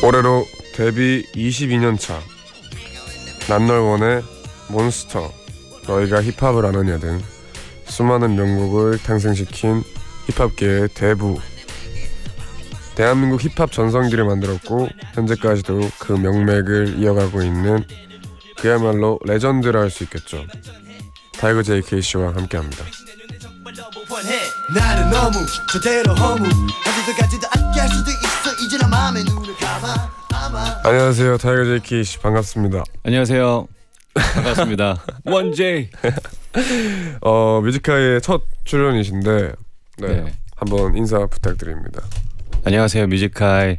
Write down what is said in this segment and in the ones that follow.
올해로 데뷔 22년 차 난널원의 몬스터 너희가 힙합을 아느냐 등 수많은 명곡을 탄생시킨 힙합계의 대부 대한민국 힙합 전성기를 만들었고 현재까지도 그 명맥을 이어가고 있는 그야말로 레전드라 할 수 있겠죠 타이거 JK 씨와 함께합니다 나는 너무 저대로 허무 어디서 가지도 않게 할 수도 있 안녕하세요 타이거 제키 씨 반갑습니다 안녕하세요 반갑습니다 원제이 어 뮤지카의 첫 출연이신데 네, 네. 한번 인사 부탁드립니다 안녕하세요 뮤지카의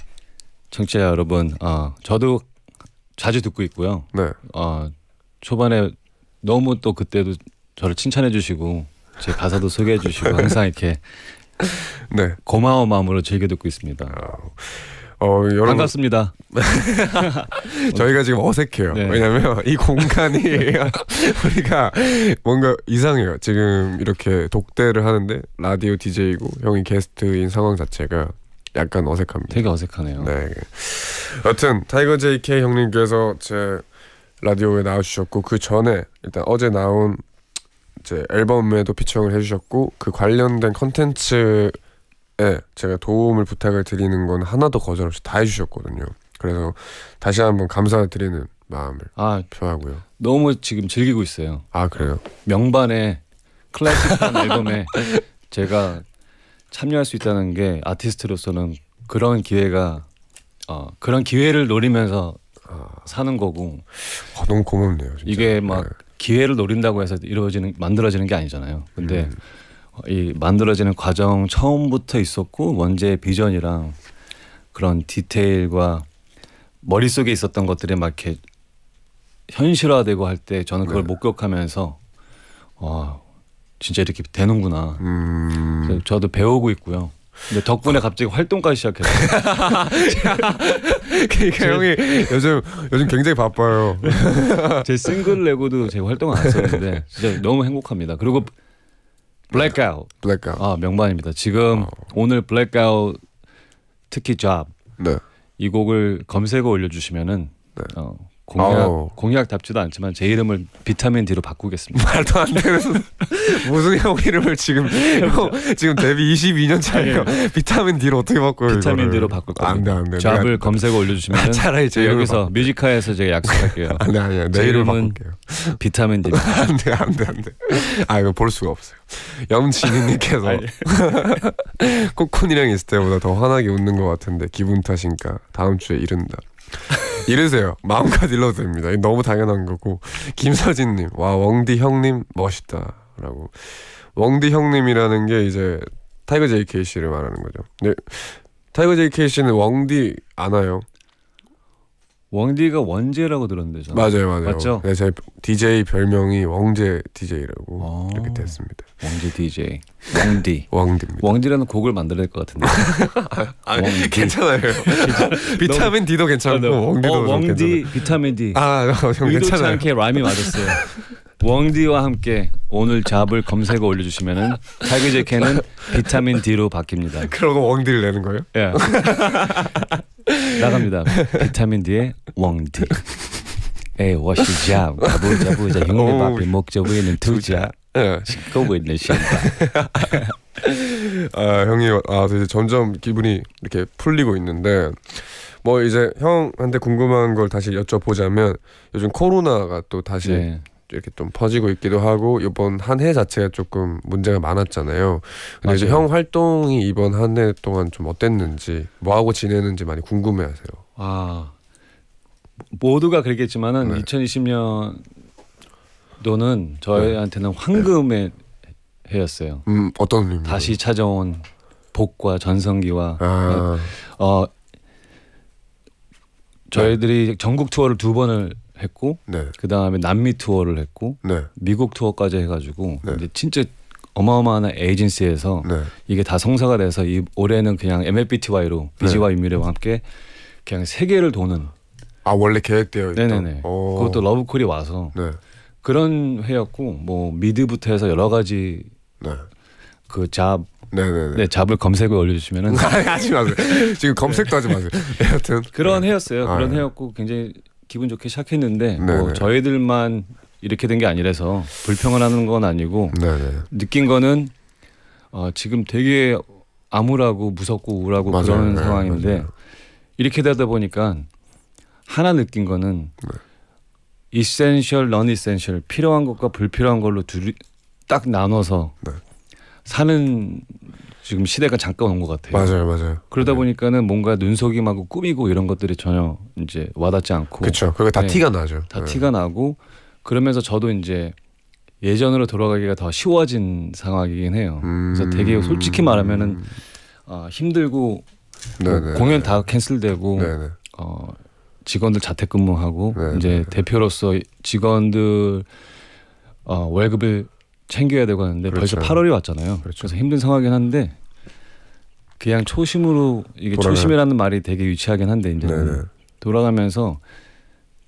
청취자 여러분 어, 저도 자주 듣고 있고요 네. 어, 초반에 너무 또 그때도 저를 칭찬해 주시고 제 가사도 소개해 주시고 항상 이렇게 네. 고마운 마음으로 즐겨 듣고 있습니다. 아, 어, 여러분 반갑습니다. 저희가 지금 어색해요. 네. 왜냐면 이 공간이 우리가 뭔가 이상해요. 지금 이렇게 독대를 하는데 라디오 DJ고 형이 게스트인 상황 자체가 약간 어색합니다. 되게 어색하네요. 네. 여튼 타이거 JK 형님께서 제 라디오에 나와주셨고 그 전에 일단 어제 나온 제 앨범에도 피처을 해주셨고 그 관련된 컨텐츠 예, 제가 도움을 부탁을 드리는 건 하나도 거절 없이 다 해주셨거든요. 그래서 다시 한번 감사드리는 마음을 아, 표하고요. 너무 지금 즐기고 있어요. 아 그래요? 명반의 클래식한 앨범에 제가 참여할 수 있다는 게 아티스트로서는 그런 기회가 어, 그런 기회를 노리면서 아... 사는 거고. 아, 너무 고맙네요. 진짜. 이게 막 네. 기회를 노린다고 해서 이루어지는 만들어지는 게 아니잖아요. 근데 음. 이 만들어지는 과정 처음부터 있었고 원제의 비전이랑 그런 디테일과 머릿속에 있었던 것들이 막 현실화되고 할 때 저는 그걸 네. 목격하면서 와 진짜 이렇게 되는구나. 음. 저도 배우고 있고요. 근데 덕분에 갑자기 활동까지 시작했어요. 그러니까 그 형이 요즘 요즘 굉장히 바빠요. 제 싱글 레고도제 활동 안 했었는데 진짜 너무 행복합니다. 그리고 블랙아웃. 블랙아웃. 아 명반입니다. 지금 어. 오늘 블랙아웃 특히 잡. 네. 이 곡을 검색어 올려주시면은 네. 어, 공약 어. 공약 답지도 않지만 제 이름을 비타민 D로 바꾸겠습니다. 말도 안 되는 무슨 형 이름을 지금 형, 지금 데뷔 22년 차예요. 네. 비타민 D로 어떻게 바꿔요? 비타민 이거를. D로 바꿀 거예요. 안돼 안돼. 잡을 검색 올려주시면 아, 차라리 제 여기서 바꿔. 뮤지카에서 제가 약속할게요. 안돼 안돼. 내 이름 바꿀게요. 비타민 D. 안돼 안돼 안돼. 아 이거 볼 수가 없어요. 염진이님께서 코코니랑 있을 때보다 더 환하게 웃는 것 같은데 기분 탓인가 다음 주에 이른다. 이러세요. 마음까지 일러도 됩니다. 너무 당연한 거고. 김서진님, 와, 웡디 형님 멋있다. 라고. 웡디 형님이라는 게 이제 타이거 JK씨를 말하는 거죠. 근 네. 타이거 JK씨는 웡디 안 와요. 왕디가 원제라고 들었는데 저 맞아요, 맞아요. 맞죠? 네, 제 DJ 별명이 왕제 DJ라고 아~ 이렇게 됐습니다. 왕제 DJ, 왕디, 왕디입니다. 왕디라는 곡을 만들어야 될 것 같은데. 아, 아, 괜찮아요. 비타민 D도 괜찮고 아, 왕디도 네. 어, 왕디, 괜찮아요. 비타민 D. 아, 어, 형 괜찮아요. 의도치 않게 라임이 맞았어요. 왕디와 함께 오늘 잡을 검색어 올려주시면은 타이거 제캔은 비타민 D로 바뀝니다. 그러고 왕디를 내는 거예요? 예. 나갑니다. 비타민 D의 왕디. 에 워시자 보자 보자 흉내 밥이 먹자 보이는 두자 씻고 보는 신다. 아 형님 아 이제 점점 기분이 이렇게 풀리고 있는데 뭐 이제 형한테 궁금한 걸 다시 여쭤보자면 요즘 코로나가 또 다시 네. 이렇게 좀 퍼지고 있기도 하고 이번 한 해 자체가 조금 문제가 많았잖아요. 근데 이제 형 활동이 이번 한 해 동안 좀 어땠는지 뭐 하고 지내는지 많이 궁금해하세요. 아 모두가 그랬겠지만은 네. 2020년도는 저희한테는 네. 네. 황금의 네. 해였어요. 음 어떤 의미 다시 찾아온 복과 전성기와 아. 어 저희들이 전국 투어를 두 번을 했고 네. 그다음에 남미 투어를 했고 네. 미국 투어까지 해가지고 네. 이제 진짜 어마어마한 에이전시에서 네. 이게 다 성사가 돼서 이 올해는 그냥 MLBTY로 네. 비지와 인미래와 함께 그냥 세계를 도는 아 원래 계획되어 있던 네네네 오. 어. 그것도 러브콜이 와서 네. 그런 회였고 뭐 미드부터 해서 여러 가지 그잡 네네네. 잡을 검색에 올려주시면은 하지 마세요. 지금 검색도 하지 마세요. 여튼 그런 네. 해였어요. 아, 그런 아, 해였고 굉장히 기분 좋게 시작했는데 뭐 저희들만 이렇게 된 게 아니라서 불평을 하는 건 아니고 네네. 느낀 거는 어, 지금 되게 암울하고 무섭고 우울하고 맞아요. 그런 네, 상황인데 맞아요. 이렇게 되다 보니까 하나 느낀 거는 네. 이센셜, 런이센셜 필요한 것과 불필요한 걸로 둘이 딱 나눠서 네. 사는 지금 시대가 잠깐 온 것 같아요. 맞아요, 맞아요. 그러다 네. 보니까는 뭔가 눈속임하고 꾸미고 이런 것들이 전혀 이제 와닿지 않고. 그렇죠. 그게 다 네. 티가 나죠. 다 네. 티가 나고 그러면서 저도 이제 예전으로 돌아가기가 더 쉬워진 상황이긴 해요. 음... 그래서 되게 솔직히 말하면은 어, 힘들고 뭐 공연 다 캔슬되고 어, 직원들 자택근무하고 이제 대표로서 직원들 어, 월급을 챙겨야 되고 하는데 그렇죠. 벌써 8월이 왔잖아요. 그렇죠. 그래서 힘든 상황이긴 한데 그냥 초심으로 이게 돌아가. 초심이라는 말이 되게 유치하긴 한데 이제 돌아가면서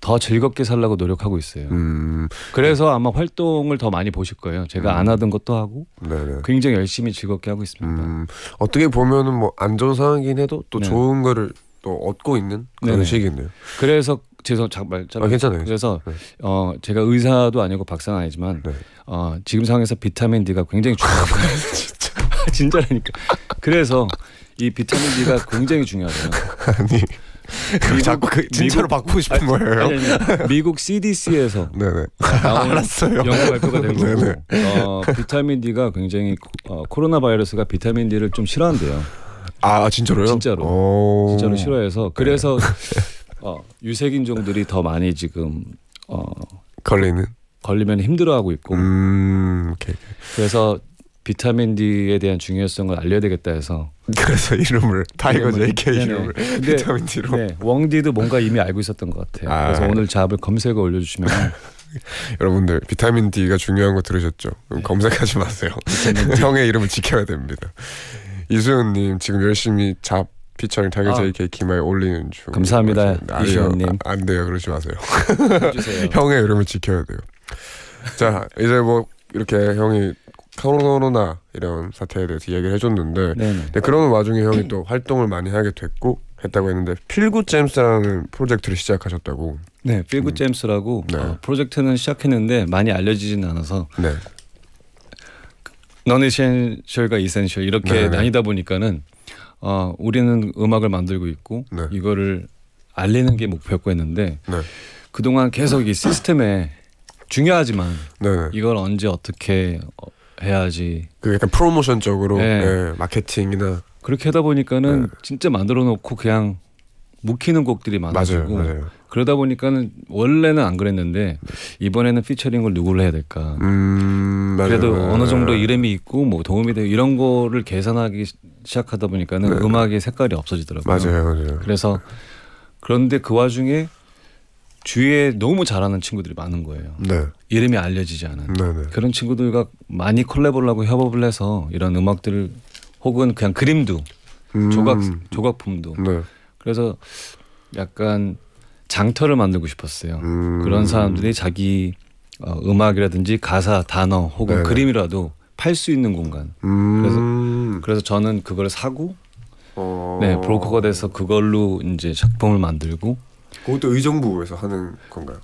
더 즐겁게 살라고 노력하고 있어요. 음. 그래서 아마 활동을 더 많이 보실 거예요. 제가 음. 안 하던 것도 하고 네네. 굉장히 열심히 즐겁게 하고 있습니다. 음. 어떻게 보면은 뭐 안 좋은 상황이긴 해도 또 네. 좋은 거를 또 얻고 있는 그런 네네. 식이네요. 그래서 죄송 잠깐 아, 괜찮아요. 그래서 네. 어 제가 의사도 아니고 박사는 아니지만 네. 어 지금 상황에서 비타민 D가 굉장히 중요한 거예 진짜 아, 진짜라니까. 그래서 이 비타민 D가 굉장히 중요하대 아니 미국, 자꾸 그 진짜로 바꾸고 싶은 아니, 거예요. 아니, 아니, 미국 CDC에서 네네. 알았어요. 연구 발표가 된 거고 어, 비타민 D가 굉장히 어, 코로나 바이러스가 비타민 D를 좀 싫어한대요. 아 진짜로요? 진짜로. 진짜로 싫어해서 그래서. 네. 어, 유색인종들이 더 많이 지금 어, 걸리는 걸리면 힘들어하고 있고. 음, 오케이, 그래서 비타민 D에 대한 중요성을 알려야 되겠다 해서 그래서 이름을 타이거 JK 이름을 근데, 비타민 D로. 네, 왕디도 뭔가 이미 알고 있었던 것 같아요. 아, 그래서 오늘 잡을 검색어 올려주시면. 여러분들 비타민 D가 중요한 거 들으셨죠? 네. 검색하지 마세요. 형의 이름을 지켜야 됩니다. 이수연님 지금 열심히 잡 피처링 타겟 아. JK 김하에 올리는 중. 감사합니다. 이시원님. 아, 안 돼요. 그러지 마세요. 형의 이름을 지켜야 돼요. 자 이제 뭐 이렇게 형이 코로나 이런 사태에 대해서 얘기를 해줬는데 근 그런 와중에 형이 또 활동을 많이 하게 됐고 했다고 했는데 필구 잼스라는 프로젝트를 시작하셨다고. 네, 필구 음. 잼스라고 네. 어, 프로젝트는 시작했는데 많이 알려지진 않아서. 네. 그, 넌 에센셜과 이센셜 이렇게 네네. 나뉘다 네. 보니까는 어, 우리는 음악을 만들고 있고 네. 이거를 알리는 게 목표였고 했는데 네. 그동안 계속 이 시스템에 중요하지만 네네. 네. 이걸 언제 어떻게 어, 해야지 그 약간 프로모션적으로 네. 네. 마케팅이나 그렇게 하다 보니까는 네. 진짜 만들어 놓고 그냥 묵히는 곡들이 많아지고 맞아요, 맞아요. 그러다 보니까는 원래는 안 그랬는데 이번에는 피처링을 누구를 해야 될까 음, 그래도 어느 정도 네. 이름이 있고 뭐 도움이 되고 이런 거를 계산하기 시작하다 보니까는 네. 음악의 색깔이 없어지더라고요 맞아요, 그래서 그런데 그 와중에 주위에 너무 잘하는 친구들이 많은 거예요. 네. 이름이 알려지지 않은 네네. 네. 그런 친구들과 많이 콜라보를 하고 협업을 해서 이런 음악들 을 혹은 그냥 그림도 음. 조각 조각품도 네. 그래서 약간 장터를 만들고 싶었어요. 음. 그런 사람들이 자기 어, 음악이라든지 가사, 단어 혹은 네 그림이라도 팔 수 있는 공간. 음. 그래서 그래서 저는 그걸 사고 어. 네 브로커가 돼서 그걸로 이제 작품을 만들고. 그것도 의정부에서 하는 건가요?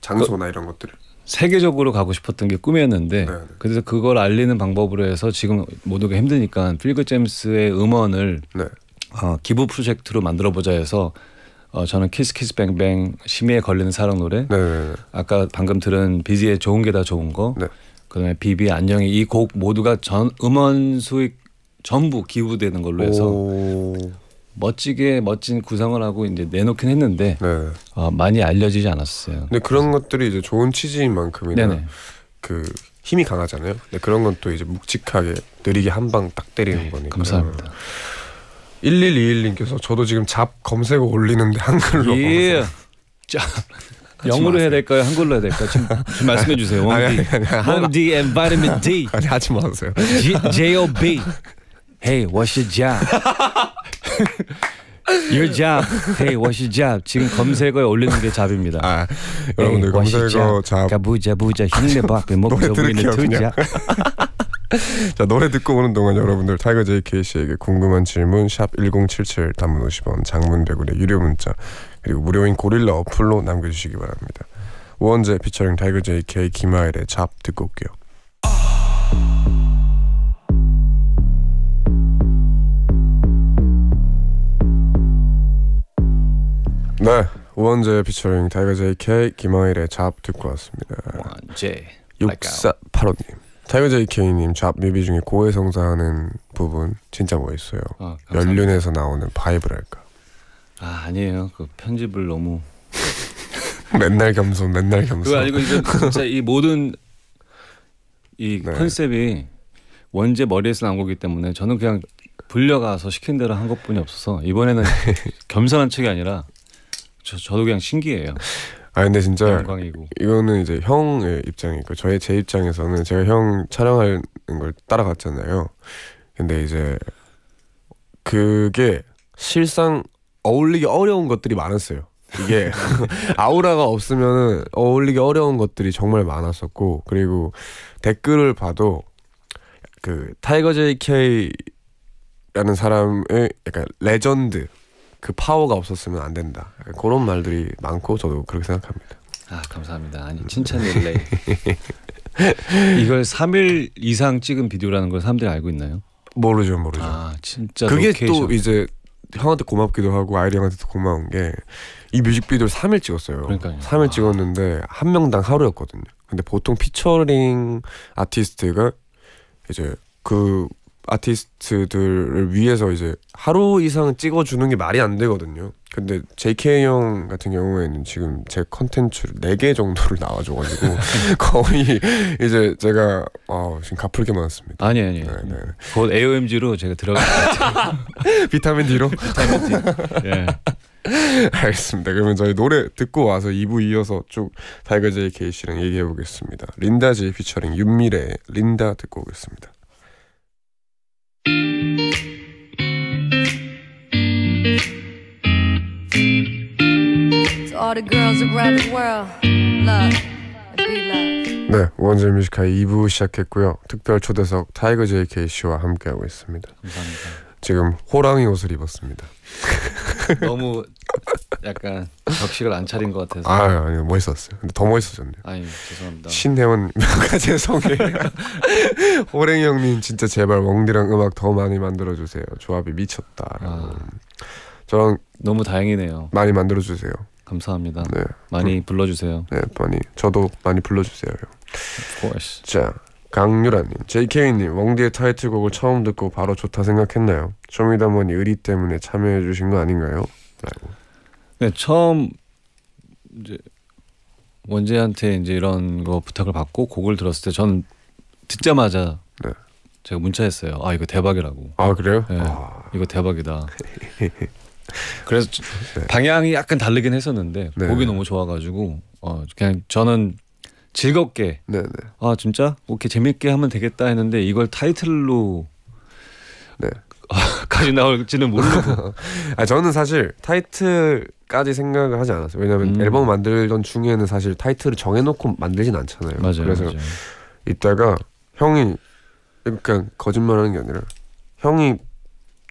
장소나 그, 이런 것들을? 세계적으로 가고 싶었던 게 꿈이었는데 네네. 그래서 그걸 알리는 방법으로 해서 지금 모두가 힘드니까 필그 잼스의 음원을 네. 어, 기부 프로젝트로 만들어보자 해서 어, 저는 키스키스뱅뱅 심의에 걸리는 사랑 노래 네 아까 방금 들은 비지의 좋은 게 다 좋은 거 네. 그다음에 비비 안녕이 이 곡 모두가 전 음원 수익 전부 기부되는 걸로 해서 멋지게 멋진 구성을 하고 이제 내놓긴 했는데 네. 어, 많이 알려지지 않았어요. 근데 그런 것들이 이제 좋은 취지인 만큼이나 네네. 그 힘이 강하잖아요. 근데 그런 건 또 이제 묵직하게 느리게 한 방 딱 때리는 네, 거니까. 감사합니다. 1121님께서 저도 지금 잡 검색어 올리는데 한글로 예. 자 영어로 해야 될까요? 한글로 해야 될까요? 지금, 지금 말씀해 주세요. 원디, 원디 and v i D. 아니 하지 마세요. J O B. Hey, what's your job? Your job. Hey, what's your job? 지금 검색어에 올리는 게 잡입니다. 아, 여러분들 hey, 검색어 잡. 가부자 부자 흉내 봐. 먹고 그 있는 투자. 자 노래 듣고 오는 동안 여러분들 타이거 JK 씨에게 궁금한 질문 샵 #1077 단문 50원, 장문 대구0의 유료 문자 그리고 무료인 고릴라 어플로 남겨주시기 바랍니다. 우원재 피처링 타이거 JK 김하일의 잡 듣고 올게요. 네, 우원재 피처링 타이거 JK 김하일의 잡 듣고 왔습니다. 우원재 6485님. 타이거제이 케이님 잡 뮤비 중에 고해성사하는 부분 진짜 멋있어요. 아, 연륜에서 나오는 바이브랄까. 아 아니에요. 그 편집을 너무 맨날 겸손, 맨날 겸손. 그거 아니고 이제 진짜 이 모든 이 네. 컨셉이 원제 머리에서 나온 거기 때문에 저는 그냥 불려가서 시킨 대로 한 것뿐이 없어서 이번에는 겸손한 측이 아니라 저, 저도 그냥 신기해요. 아 근데 진짜 영광이고. 이거는 이제 형의 입장이고 저의 제 입장에서는 제가 형 촬영하는 걸 따라갔잖아요. 근데 이제 그게 실상 어울리기 어려운 것들이 많았어요. 이게 아우라가 없으면 어울리기 어려운 것들이 정말 많았었고 그리고 댓글을 봐도 그 타이거 JK라는 사람의 약간 레전드 그 파워가 없었으면 안 된다. 그런 말들이 많고 저도 그렇게 생각합니다. 아 감사합니다. 아니 음. 칭찬 릴레이. 걸 3일 이상 찍은 비디오라는 걸 사람들이 알고 있나요? 모르죠, 모르죠. 아 진짜 그게 로케이션또 이제 형한테 고맙기도 하고 아이리 형한테도 고마운 게 이 뮤직비디오를 3일 찍었어요. 그러니까요. 3일 아. 찍었는데 한 명당 하루였거든요. 근데 보통 피처링 아티스트가 이제 그 아티스트들을 위해서 이제 하루 이상 찍어주는 게 말이 안 되거든요. 근데 JK 형 같은 경우에는 지금 제 컨텐츠를 네 개 정도를 나와줘가지고 거의 이제 제가 아, 우 지금 가풀게 많았습니다. 아니 아니. 네네. 네. 곧 AOMG로 제가 들어갈 것 같아요. 비타민 D로? 비타민 D. 예. 알겠습니다. 그러면 저희 노래 듣고 와서 2부 이어서 쭉 달거 j 이 씨랑 얘기해 보겠습니다. 린다지 피처링 윤미래 린다 듣고 오겠습니다. 네, 원즈 뮤지카 2부 시작했고요. 특별 초대석 타이거 JK 씨와 함께하고 있습니다. 감사합니다. 지금 호랑이 옷을 입었습니다. 너무 약간 격식을 안 차린 것 같아서. 아, 아니 멋있었어요. 근데 더멋있어네요 아니 죄송합니다. 신혜원 죄송해요. 호랭이 형님 진짜 제발 웡디랑 음악 더 많이 만들어 주세요. 조합이 미쳤다. 아, 저랑 너무 다행이네요. 많이 만들어 주세요. 감사합니다. 네. 많이 불러 주세요. 네, 많이. 저도 많이 불러 주세요. Of course. 자, 강유라님, JK님, 왕디의 타이틀곡을 처음 듣고 바로 좋다 생각했나요? 쇼미더머니 의리 때문에 참여해 주신 거 아닌가요? 네, 처음 이제 원재한테 이제 이런 거 부탁을 받고 곡을 들었을 때전 듣자마자 네. 제가 문자했어요. 아 이거 대박이라고. 아 그래요? 네, 아... 이거 대박이다. 그래서 네. 방향이 약간 다르긴 했었는데 네. 곡이 너무 좋아가지고 어 그냥 저는 즐겁게 네네. 네. 아 진짜 오케이 재밌게 하면 되겠다 했는데 이걸 타이틀로 네. 아, 까지 나올지는 모르고 아 저는 사실 타이틀까지 생각을 하지 않았어요 왜냐면 음. 앨범 만들던 중에는 사실 타이틀을 정해놓고 만들진 않잖아요 맞아요, 그래서 맞아요. 이따가 형이 그러니까 거짓말하는 게 아니라 형이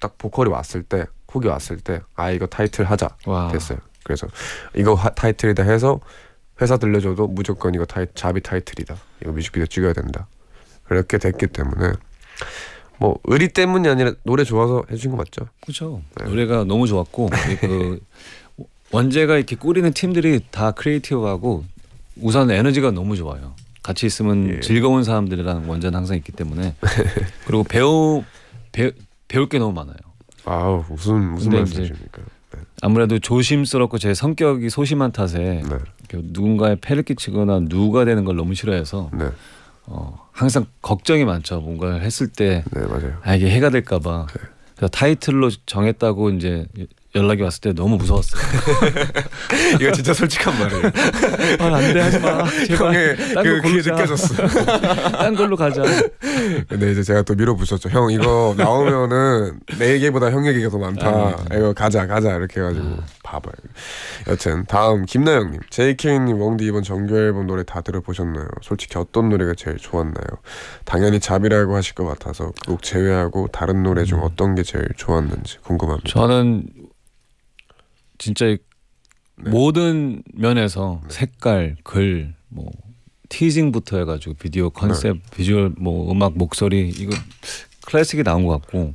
딱 보컬이 왔을 때 곡기 왔을 때 아 이거 타이틀 하자 와. 됐어요. 그래서 이거 하, 타이틀이다 해서 회사 들려줘도 무조건 이거 타이, 자비 타이틀이다. 이거 뮤직비디오 찍어야 된다. 그렇게 됐기 때문에 뭐 의리 때문이 아니라 노래 좋아서 해주신 거 맞죠? 그렇죠. 네. 노래가 너무 좋았고 그 원제가 이렇게 꾸리는 팀들이 다 크리에이티브하고 우선 에너지가 너무 좋아요. 같이 있으면 예. 즐거운 사람들이랑 원제는 항상 있기 때문에 그리고 배우 배, 배울 게 너무 많아요. 아우 무슨 무슨 말씀이십니까? 네. 아무래도 조심스럽고 제 성격이 소심한 탓에 네. 누군가의 패를 끼치거나 누가 되는 걸 너무 싫어해서 네. 어, 항상 걱정이 많죠. 뭔가 했을 때 네, 아, 이게 해가 될까봐. 네. 그래서 타이틀로 정했다고 이제 연락이 왔을 때 너무 무서웠어요. 이거 진짜 솔직한 말이에요. 말안돼 하지 마. 형의 그 귀에 느껴졌어. 딴 걸로 가자. 근데 이제 제가 또 밀어붙였죠. 형 이거 나오면은 내 얘기보다 형 얘기가 더 많다. 아, 네. 이거 가자 가자 이렇게 해가지고 봐봐 아. 여튼 다음 김나영님, JK님, 웡디 이번 정규 앨범 노래 다 들어보셨나요? 솔직히 어떤 노래가 제일 좋았나요? 당연히 잡이라고 하실 것 같아서 그 곡 제외하고 다른 노래 중 음. 어떤 게 제일 좋았는지 궁금합니다. 저는 진짜 네. 모든 면에서 네. 색깔, 글, 뭐 티징부터 해가지고 비디오 컨셉, 네. 비주얼, 뭐 음악, 목소리 이거 클래식이 나온 것 같고.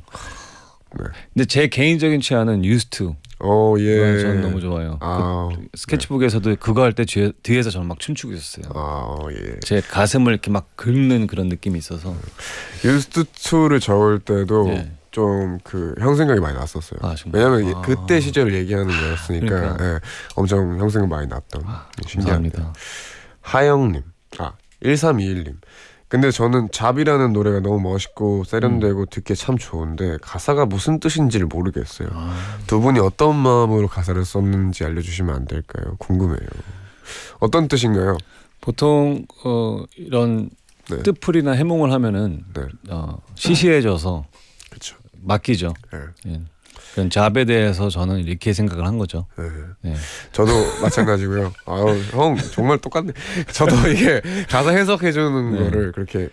네. 근데 제 개인적인 취향은 유스트. 어 예. 저는 너무 좋아요. 그 아, 그 스케치북에서도 네. 그거 할 때 뒤에서 저는 막 춤추고 있었어요. 아 예. 제 가슴을 이렇게 막 긁는 그런 느낌이 있어서. 유스트 2를 저을 때도. 예. 좀그형 생각이 많이 났었어요. 아, 왜냐면 아. 그때 시절을 얘기하는 거였으니까 예, 엄청 형 생각 많이 났던 아, 신기합니다. 하영님, 아 1321님. 근데 저는 잡이라는 노래가 너무 멋있고 세련되고 음. 듣기 참 좋은데 가사가 무슨 뜻인지를 모르겠어요. 아. 두 분이 어떤 마음으로 가사를 썼는지 알려주시면 안 될까요? 궁금해요. 어떤 뜻인가요? 보통 어, 이런 네. 뜻풀이나 해몽을 하면은 네. 어, 시시해져서 맡기죠. 예. 예. 그런 잡에 대해서 저는 이렇게 생각을 한 거죠. 네. 네. 저도 마찬가지고요. 아우 형 정말 똑같네. 저도 이게 가사 해석해 주는 네. 거를 그렇게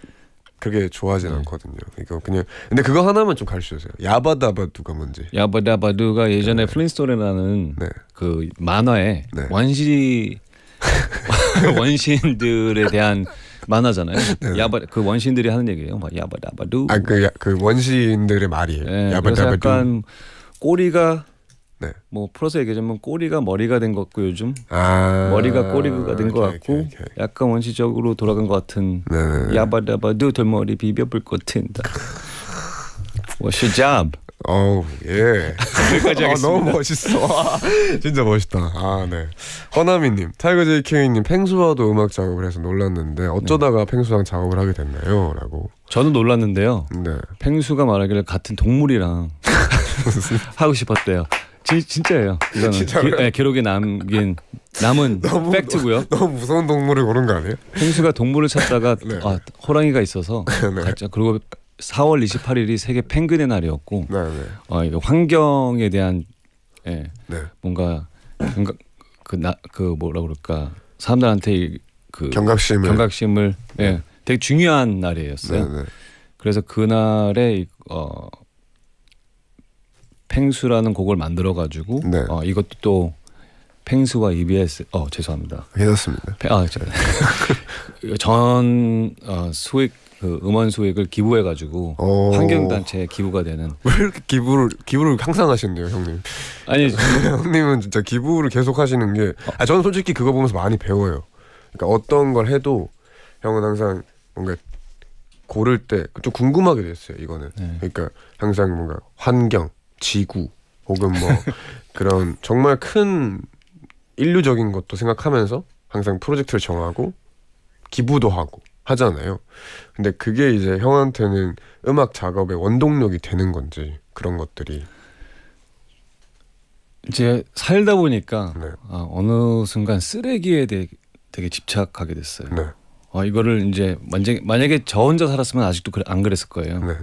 그게 좋아하진 네. 않거든요. 그러 그러니까 그냥 근데 그거 하나만 좀 가르쳐 주세요. 야바다바두가 뭔지. 야바다바두가 예전에 네. 플린스톤이라는 네. 그 만화에 네. 원시 원신들에 대한 만화잖아요. 네. 야바 그 원시인들이 하는 얘기예요. 막 뭐 야바다바두. 아그그 그, 그 원시인들의 말이에요. 네, 야바다바두. 약간 꼬리가 네. 뭐 풀어서 얘기하자면 꼬리가 머리가 된 것 같고 요즘 아~ 머리가 꼬리가 된 것 같고 오케이, 오케이. 약간 원시적으로 돌아간 것 같은 네, 네, 네. 야바다바두 덜머리 비벼볼 것 같은. What's your job? 어우 예. 여기까지 하겠 아, 너무 멋있어. 아, 진짜 멋있다. 아 네. 허나미님, 타이거 JK님 펭수와도 음악 작업을 해서 놀랐는데 어쩌다가 네. 펭수랑 작업을 하게 됐나요?라고. 저는 놀랐는데요. 네. 펭수가 말하기를 같은 동물이랑 하고 싶었대요. 지, 진짜예요. 이거는 기, 네, 기록에 남긴 남은 너무, 팩트고요. 너무 무서운 동물을 고른 거 아니에요? 펭수가 동물을 찾다가 네. 아, 호랑이가 있어서 네. 갔죠. 그리고 4월 28일이 세계 펭귄의 날이었고 네, 네. 어, 환경에 대한 예, 네. 뭔가 그나그 그 뭐라 그럴까 사람들한테 그 경각심을 경각심을 예, 네. 되게 중요한 날이었어요. 네, 네. 그래서 그날에 어 펭수라는 곡을 만들어 가지고 어, 이것도 또 펭수와 EBS 어 죄송합니다. 괜찮습니다. 아, 전 어, 수익 그 음원 수익을 기부해 가지고 어. 환경 단체에 기부가 되는 왜 이렇게 기부를 기부를 항상 하시는데요, 형님? 아니 형님은 진짜 기부를 계속 하시는 게 아, 저는 솔직히 그거 보면서 많이 배워요. 그러니까 어떤 걸 해도 형은 항상 뭔가 고를 때 좀 궁금하게 됐어요. 이거는 네. 그러니까 항상 뭔가 환경, 지구 혹은 뭐 그런 정말 큰 인류적인 것도 생각하면서 항상 프로젝트를 정하고 기부도 하고 하잖아요. 근데 그게 이제 형한테는 음악 작업의 원동력이 되는 건지 그런 것들이 이제 살다 보니까 네. 아, 어느 순간 쓰레기에 대해 되게 집착하게 됐어요. 네. 아, 이거를 이제 만약에, 만약에 저 혼자 살았으면 아직도 그래, 안 그랬을 거예요. 네. 네.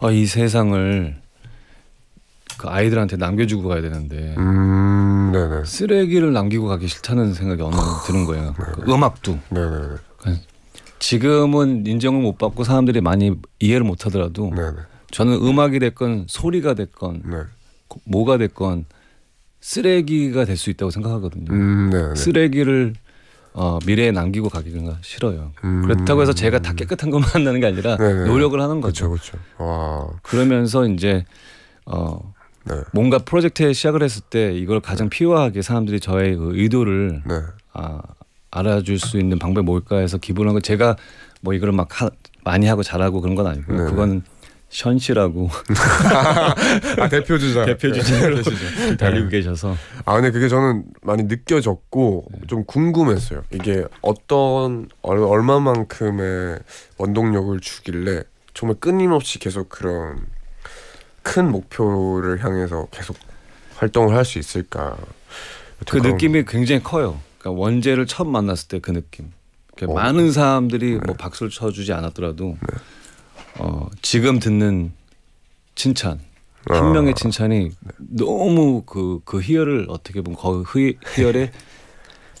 아, 이 세상을 그 아이들한테 남겨주고 가야 되는데 음, 네, 네. 쓰레기를 남기고 가기 싫다는 생각이 어느 드는 거예요. 그 음악도 그러 지금은 인정을 못 받고 사람들이 많이 이해를 못 하더라도 네, 네. 저는 음악이 됐건 소리가 됐건 네. 뭐가 됐건 쓰레기가 될 수 있다고 생각하거든요. 음, 네, 네. 쓰레기를 어, 미래에 남기고 가기가 싫어요. 음, 그렇다고 해서 제가 다 깨끗한 것만 한다는 게 아니라 네네. 노력을 하는 거죠. 그렇죠, 그렇죠. 그러면서 이제 어, 네. 뭔가 프로젝트에 시작을 했을 때 이걸 가장 네. 피화하게 사람들이 저의 그 의도를 네. 아, 알아줄 수 있는 방법이 뭘까 해서 기부를 한 제가 뭐 이걸 막 하, 많이 하고 잘하고 그런 건 아니고 네. 그건 션 씨라고 아, 대표 주자 대표 주자로 네. 달리고 계셔서 아 근데 그게 저는 많이 느껴졌고 네. 좀 궁금했어요 이게 어떤 얼마만큼의 원동력을 주길래 정말 끊임없이 계속 그런 큰 목표를 향해서 계속 활동을 할 수 있을까 그 느낌이 굉장히 커요 그러니까 원제를 처음 만났을 때 그 느낌. 그러니까 많은 사람들이 네. 뭐 박수를 쳐주지 않았더라도 네. 어, 지금 듣는 칭찬 한 어. 명의 칭찬이 네. 너무 그그 그 희열을 어떻게 보면 그 희열에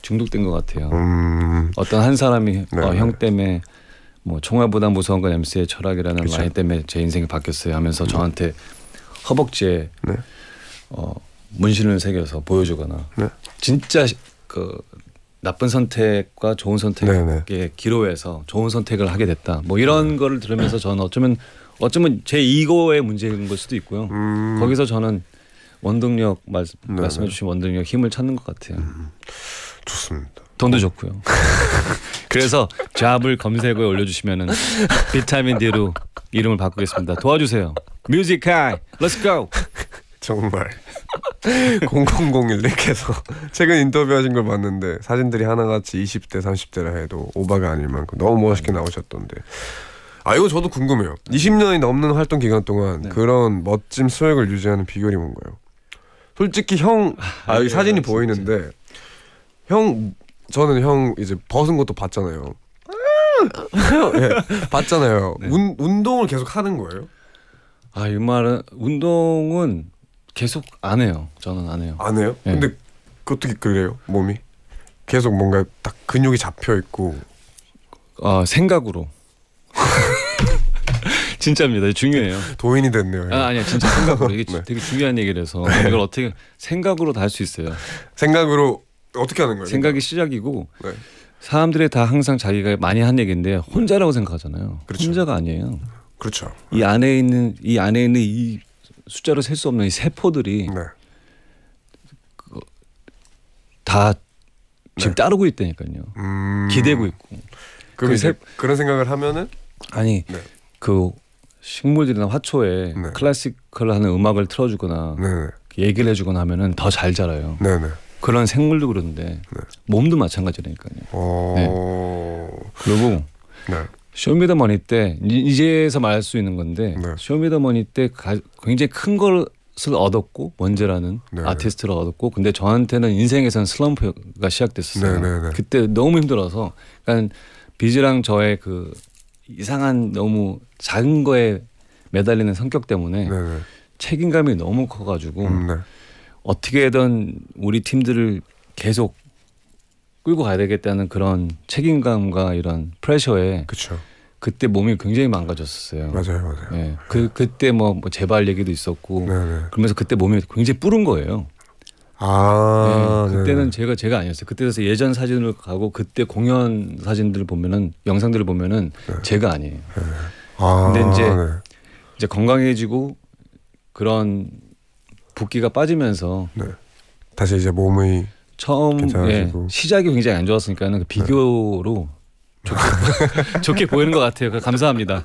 중독된 것 같아요. 음... 어떤 한 사람이 어, 형 때문에 뭐 총알보다 무서운 건 MC의 철학이라는 그 때문에 제 인생이 바뀌었어요 하면서 음. 저한테 허벅지에 네. 어, 문신을 새겨서 보여주거나 네. 진짜 그 나쁜 선택과 좋은 선택의 네네. 네. 기로에서 좋은 선택을 하게 됐다. 뭐 이런 음. 거를 들으면서 저는 어쩌면 어쩌면 제 이거의 문제인 걸 수도 있고요. 음. 거기서 저는 원동력 말, 네, 말씀해 네. 주신 원동력 힘을 찾는 것 같아요. 음. 좋습니다. 돈도 좋고요. 그래서 잡을 검색어에 올려주시면은 비타민 D로 이름을 바꾸겠습니다. 도와주세요. 뮤직하이, 렛츠고. 정말. 0001님께서 최근 인터뷰하신 걸 봤는데 사진들이 하나같이 20대 30대라 해도 오바가 아닐 만큼 너무 멋있게 네. 나오셨던데 아 이거 저도 궁금해요. 20년이 넘는 활동 기간 동안 네. 그런 멋짐 수액을 유지하는 비결이 뭔가요? 솔직히 형, 아여 아, 예, 사진이 진짜. 보이는데 형 저는 형 이제 벗은 것도 봤잖아요. 네, 봤잖아요. 네. 운, 운동을 계속 하는 거예요? 아 이 말은 운동은 계속 안 해요. 저는 안 해요. 안 해요? 네. 근데 어떻게 그래요? 몸이 계속 뭔가 딱 근육이 잡혀 있고. 아 생각으로. 진짜입니다. 중요해요. 도인이 됐네요. 아, 아니야 진짜 생각으로 이게 네. 되게 중요한 얘기라서 네. 이걸 어떻게 생각으로 다 할 수 있어요. 생각으로 어떻게 하는 거예요? 생각이 시작이고 네. 사람들이 다 항상 자기가 많이 한 얘기인데 혼자라고 생각하잖아요. 그렇죠. 혼자가 아니에요. 그렇죠. 이 안에 있는 이 안에 있는 이 숫자로 셀 수 없는 이 세포들이 네. 다 지금 네. 따르고 있다니까요. 음... 기대고 있고. 그 세... 그런 생각을 하면은 아니 네. 그 식물들이나 화초에 네. 클래식을하는 음악을 틀어주거나 네 그 얘기를 해주거나 하면은 더 잘 자라요. 네, 네 그런 생물도 그런데 네. 몸도 마찬가지라니까요. 어. 네. 그리고 쇼미더머니 때 이제서 말할 수 있는 건데 네. 쇼미더머니 때 가, 굉장히 큰 것을 얻었고 원제라는 네. 아티스트를 얻었고 근데 저한테는 인생에선 슬럼프가 시작됐었어요. 네, 네, 네. 그때 너무 힘들어서 그러니까 비즈랑 저의 그 이상한 너무 작은 거에 매달리는 성격 때문에 네, 책임감이 너무 커가지고 음, 어떻게든 우리 팀들을 계속 끌고 가야 되겠다는 그런 책임감과 이런 프레셔에 그쵸. 그때 몸이 굉장히 망가졌었어요. 맞아요, 맞아요. 예. 그 그때 뭐, 뭐 재발 얘기도 있었고 네네. 네. 그러면서 그때 몸이 굉장히 뿌른 거예요. 아, 예, 네, 그때는 네네. 제가 제가 아니었어요. 그때서 예전 사진을 가고 그때 공연 사진들을 보면은 영상들을 보면은 네. 제가 아니에요. 네. 아, 근데 이제 네. 이제 건강해지고 그런 붓기가 빠지면서 네. 다시 이제 몸의 처음 예, 시작이 굉장히 안 좋았으니까는 그 비교로 네. 좋게, 좋게 보이는 것 같아요. 그 감사합니다.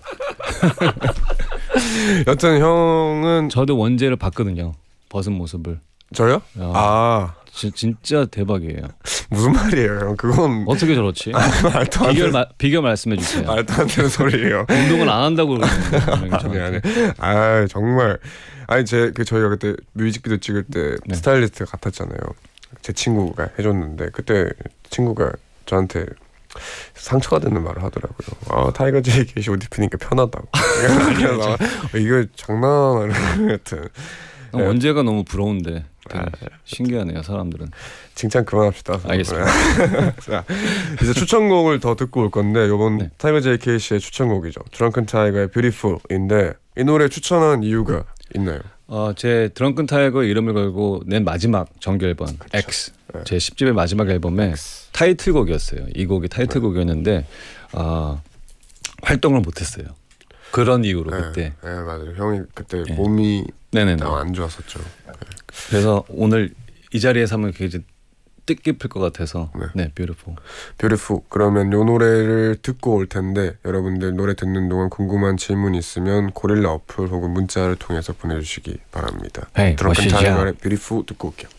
여튼 형은 저도 원제를 봤거든요. 벗은 모습을. 저요? 야, 어. 아 지, 진짜 대박이에요. 무슨 말이에요, 형? 그건 어떻게 저렇지? 말도 안 비교 비교 말씀해 주세요. 말도 안 되는 소리예요. 운동을 안 한다고 그러는 거 아니 아니. 아 정말 아니 제 그 저희가 그때 뮤직비디오 찍을 때 네. 스타일리스트 같았잖아요. 제 친구가 해줬는데 그때 친구가 저한테 상처가 되는 말을 하더라고요. 아 타이거 제이켓이 옷 입히니까 편하다고. 그래서 아, 이거 그렇죠. 어, 장난을 하여튼. 네. 원제가 너무 부러운데 아, 신기하네요 사람들은 칭찬 그만합시다 알겠습니다 자, 이제 추천곡을 더 듣고 올 건데 요번 네. 타이거 JK씨의 추천곡이죠 드렁큰 타이거의 뷰티풀인데 이 노래 추천한 이유가 있나요? 어, 제 드렁큰 타이거 이름을 걸고 낸 마지막 정규 앨범 그렇죠. X 네. 제 10집의 마지막 앨범의 X. 타이틀곡이었어요. 이 곡이 타이틀곡이었는데 네. 어, 활동을 못했어요. 그런 이유로 네. 그때. 네 맞아요. 형이 그때 예. 몸이 네안 좋았었죠. 그래서 오늘 이 자리에서 한번 뜻깊을 것 같아서 네, 네 뷰티풀 뷰티풀 그러면 요 노래를 듣고 올 텐데 여러분들 노래 듣는 동안 궁금한 질문 있으면 고릴라 어플 혹은 문자를 통해서 보내주시기 바랍니다 hey, 드럭큰 타이거의 뷰티풀 듣고 올게요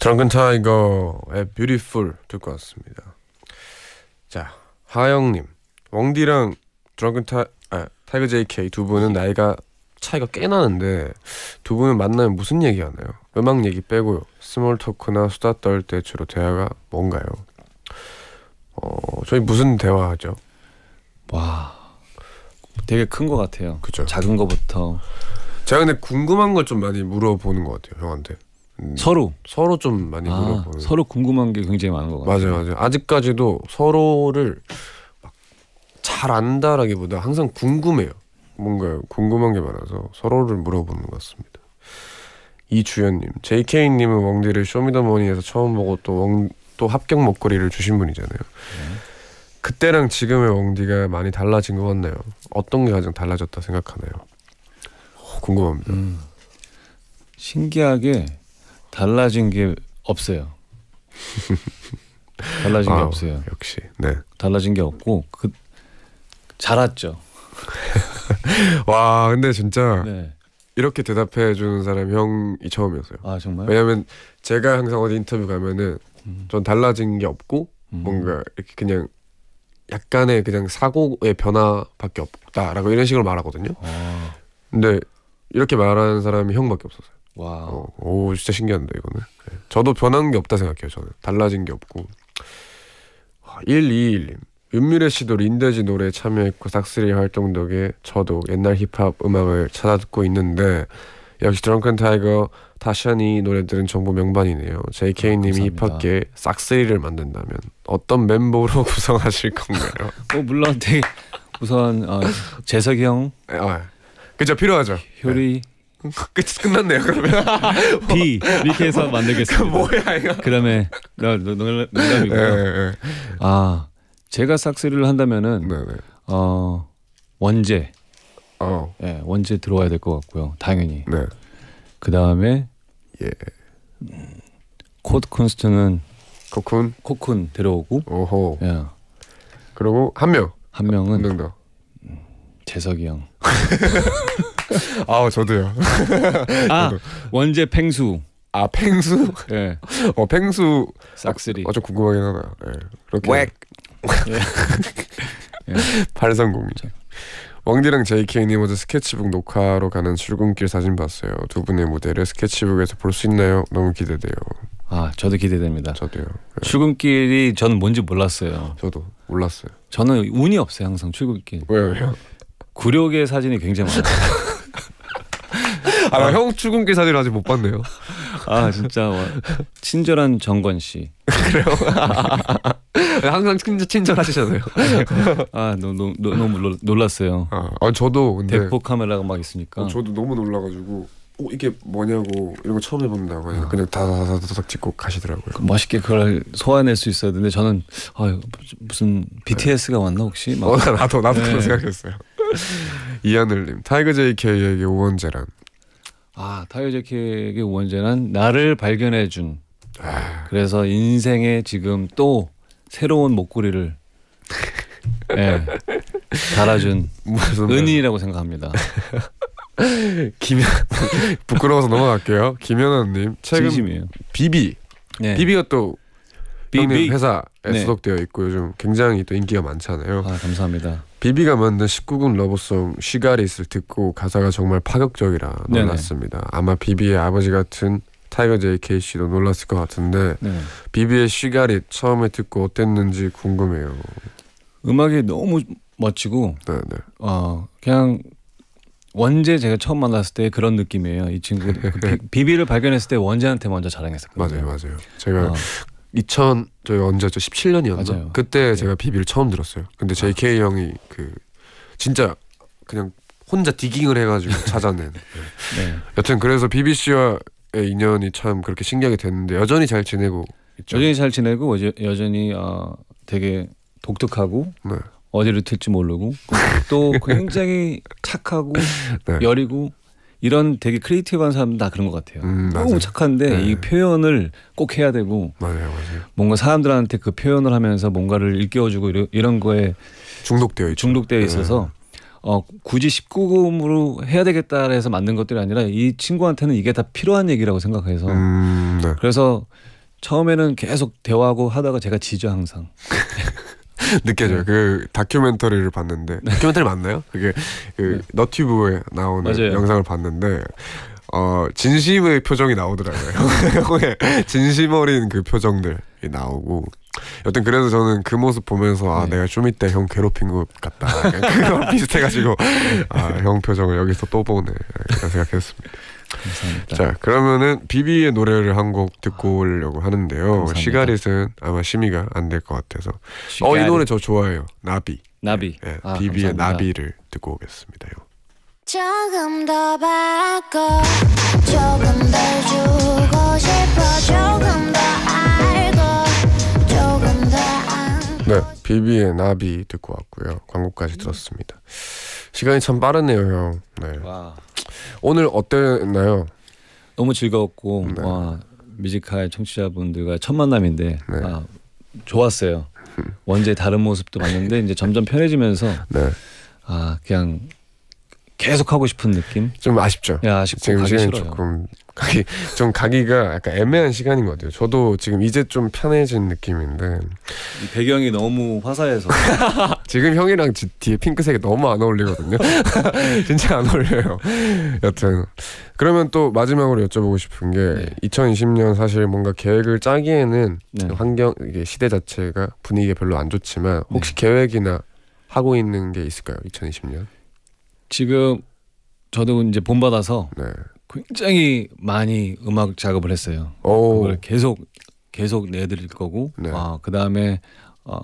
드렁큰 타이거의 뷰티풀 듣고 왔습니다. 자, 하영님. 왕디랑 드렁큰 타 아, 타이거 JK 두 분은 나이가 차이가 꽤 나는데 두 분은 만나면 무슨 얘기 하나요? 음악 얘기 빼고요. 스몰 토크나 수다 떨 때 주로 대화가 뭔가요? 어, 저희 무슨 대화하죠? 와, 되게 큰 거 같아요. 그죠. 작은 거부터. 제가 근데 궁금한 걸 좀 많이 물어보는 것 같아요, 형한테. 음. 서로 서로 좀 많이 아, 물어보는. 서로 궁금한 게 굉장히 많은 것 같아요. 맞아요, 맞아요. 아직까지도 서로를 잘 안다라기보다 항상 궁금해요. 뭔가 궁금한 게 많아서 서로를 물어보는 것 같습니다. 이주연님, JK님은 왕디를 쇼미더머니에서 처음 보고 또, 또 합격 목걸이를 주신 분이잖아요. 그때랑 지금의 왕디가 많이 달라진 것 같네요. 어떤 게 가장 달라졌다 생각하나요? 오, 어, 궁금합니다. 음, 신기하게 달라진 게 없어요. 달라진 아, 게 없어요. 역시. 네. 달라진 게 없고 그 잘랐죠와 근데 진짜 네. 이렇게 대답해 주는 사람 형이 처음이었어요. 아 정말? 왜냐면 제가 항상 어디 인터뷰 가면은 음. 전 달라진 게 없고 음. 뭔가 이렇게 그냥 약간의 그냥 사고의 변화밖에 없다라고 이런 식으로 말하거든요. 아. 근데 이렇게 말하는 사람이 형밖에 없었어요. 와. 어, 오 진짜 신기한데 이거는. 네. 저도 변한 게 없다 생각해요. 저는 달라진 게 없고. 121님 아, 윤미래 씨도 린더지 노래에 참여했고 싹스리 활동 덕에 저도 옛날 힙합 음악을 찾아 듣고 있는데 역시 드렁큰 타이거 다샤니 노래들은 정보 명반이네요. JK님이 힙합계 싹스리를 만든다면 어떤 멤버로 구성하실 건가요? 어 물론 되게 우선 어, 재석이 형, 네, 아, 그죠 필요하죠. 효리 네. 끝 끝났네요 그러면 B 이렇게 해서 만들겠습니다. 그 뭐야 이거? 그다음에 농담이고요. 네, 네, 아 제가 싹쓸이를 한다면은 네네. 네. 어 원제 어. 예, 원제 들어와야 될 것 같고요. 당연히. 네. 그 다음에 예. 코드 콘스트는 코쿤 코쿤 데려오고. 오호. 예. 그리고 한 명. 한 명은 한명 더. 재석이 형. 아 저도요. 아 원제 팽수. 아 팽수. 예. 네. 어 팽수. 싹쓸이. 아좀 어, 궁금하긴 하다. 예. 네. 그렇게. 웩. 예. 발성공이죠. 왕디랑 JK님 어제 스케치북 녹화로 가는 출근길 사진 봤어요. 두 분의 무대를 스케치북에서 볼 수 있나요? 너무 기대돼요. 아, 저도 기대됩니다. 저도요. 네. 출근길이 저는 뭔지 몰랐어요. 저도 몰랐어요. 저는 운이 없어요, 항상 출근길. 왜요, 왜요? 구력의 사진이 굉장히 많아요. 아, 형 출근길 사진을 아직 못 봤네요. 아 진짜 와. 친절한 정건 씨. 그래요? 아, 항상 친절, 친절하시잖아요. 아 너무 너무 놀랐어요. 아, 아 저도 근데 대포 카메라가 막 있으니까. 어, 저도 너무 놀라가지고 어, 이게 뭐냐고 이런 거 처음 해본다고 해서 아. 그냥 다다다닥 찍고 가시더라고요. 멋있게 그 그걸 소화낼 수 있었는데 저는 아, 무슨 BTS가 네. 왔나 혹시? 어, 나도 나도 네. 그런 생각했어요. 이하늘님 타이거 JK에게 오원재란 아 타이어 재킷의 원제는 나를 발견해 준. 아. 그래서 인생에 지금 또 새로운 목걸이를 예, 달아준 은인이라고 생각합니다. 김현 부끄러워서 넘어갈게요. 김현아님 최근 진심이에요. 비비 네. 비비가 또 비비 회사에 네. 소속되어 있고 요즘 굉장히 또 인기가 많잖아요. 아 감사합니다. 비비가 만든 19금 러브송 시가리스를 듣고 가사가 정말 파격적이라 놀랐습니다. 아마 비비의 아버지 같은 타이거 JK 씨도 놀랐을 것 같은데 네. 비비의 시가리 처음에 듣고 어땠는지 궁금해요. 음악이 너무 멋지고 네네. 네. 어 그냥 원제 제가 처음 만났을 때 그런 느낌이에요. 이 친구 그 비, 비를 발견했을 때 원제한테 먼저 자랑했었거든요. 맞아요, 맞아요. 제가 어. 2000 저희 언제죠 17년이었나? 맞아요. 그때 네. 제가 비비를 처음 들었어요. 근데 JK 아. 형이 그 진짜 그냥 혼자 디깅을 해가지고 찾아낸. 네. 여튼 그래서 비비 씨와의 인연이 참 그렇게 신기하게 됐는데 여전히 잘 지내고 있죠. 여전히 잘 지내고 여전, 여전히 어, 되게 독특하고 네. 어디로 튈지 모르고 또 굉장히 착하고 네. 여리고 이런 되게 크리에이티브한 사람 다 그런 것 같아요. 음, 너무 착한데 네. 이 표현을 꼭 해야 되고 맞아요, 맞아요. 뭔가 사람들한테 그 표현을 하면서 뭔가를 일깨워주고 이러, 이런 거에 중독되어 있죠. 중독되어 네. 있어서 네. 어, 굳이 19금으로 해야 되겠다 해서 만든 것들이 아니라 이 친구한테는 이게 다 필요한 얘기라고 생각해서 음, 네. 그래서 처음에는 계속 대화하고 하다가 제가 지죠 항상. 느껴져요. 네. 그 다큐멘터리를 봤는데 네. 다큐멘터리 맞나요? 그게 그 네. 너튜브에 나오는 맞아요. 영상을 봤는데 어 진심의 표정이 나오더라고요. 진심 어린 그 표정들이 나오고 여튼 그래서 저는 그 모습 보면서 아 네. 내가 좀 이따 형 괴롭힌 것 같다. 그거 비슷해가지고 아 형 표정을 여기서 또 보네. 생각했습니다. 감사합니다. 자 그러면은 비비의 노래를 한 곡 듣고 오려고 하는데요. 시가릿은 아마 심의가 안 될 것 같아서. 어이 노래 저 좋아해요. 나비. 나비. 네, 네. 아, 비비의 감사합니다. 나비를 듣고 오겠습니다 조금 더 받고 조금 더 주고 싶어 조금 더 알고 조금 더안네 비비의 나비 듣고 왔고요 광고까지 들었습니다 시간이 참 빠르네요 형 네. 오늘 어땠나요? 너무 즐거웠고 네. 와 뮤지컬 청취자분들과 첫 만남인데 네. 아, 좋았어요. 언제 다른 모습도 봤는데 이제 점점 편해지면서 네. 아 그냥 계속 하고 싶은 느낌? 좀 아쉽죠. 야, 네, 아쉽고 지금 시간 조금 가기 좀 가기가 약간 애매한 시간인 것 같아요. 저도 지금 이제 좀 편해진 느낌인데 배경이 너무 화사해서 지금 형이랑 뒤에 핑크색이 너무 안 어울리거든요. 진짜 안 어울려요. 여튼 그러면 또 마지막으로 여쭤보고 싶은 게 네. 2020년 사실 뭔가 계획을 짜기에는 네. 환경 이게 시대 자체가 분위기가 별로 안 좋지만 네. 혹시 네. 계획이나 하고 있는 게 있을까요? 2020년? 지금 저도 이제 본받아서 네. 굉장히 많이 음악 작업을 했어요. 오. 그걸 계속 계속 내드릴 거고 네. 아, 그다음에 어,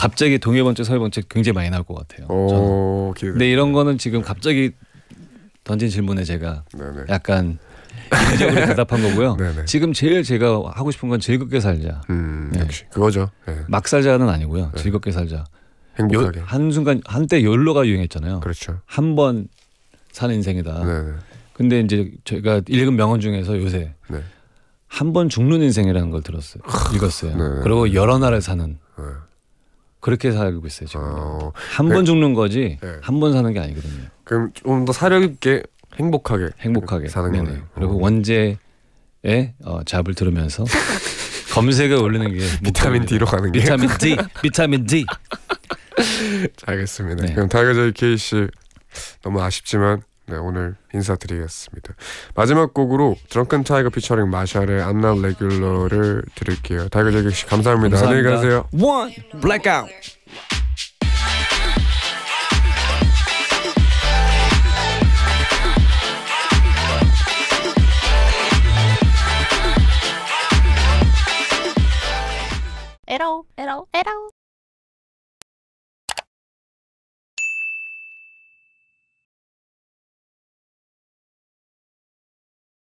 갑자기 동해 번째 서해 번째 굉장히 많이 나올 것 같아요. 오, 근데 이런 거는 지금 갑자기 던진 질문에 제가 네네. 약간 이기적으로 대답한 거고요. 네네. 지금 제일 제가 하고 싶은 건 즐겁게 살자. 음, 네. 역시 그거죠. 네. 막 살자는 아니고요. 네. 즐겁게 살자. 행복하게. 한 순간 한때 연로가 유행했잖아요. 그렇죠. 한 번 사는 인생이다. 네네. 근데 이제 저희가 읽은 명언 중에서 요새 네. 한번 죽는 인생이라는 걸 들었어요. 읽었어요. 네. 그리고 여러 날을 사는. 네. 그렇게 살고 있어요 지금. 어, 한번 네. 죽는 거지 네. 한번 사는 게 아니거든요. 그럼 좀 더 사려 깊게 행복하게 행복하게 사는 네네. 거네 그리고 어. 원제의 어, 잡을 들으면서 검색에 올리는 게 비타민 D로 가는 게 비타민 D, 비타민 D. 알겠습니다. 네. 그럼 다이가 제이 케이 씨 너무 아쉽지만 네, 오늘 인사드리겠습니다. 마지막 곡으로 드렁큰 타이거 피처링 마샬의 I'm Not 를 들을게요. 타이거 재객 씨 감사합니다. 감사합니다. 안녕히 가세요. One blackout. 에러 에러 에러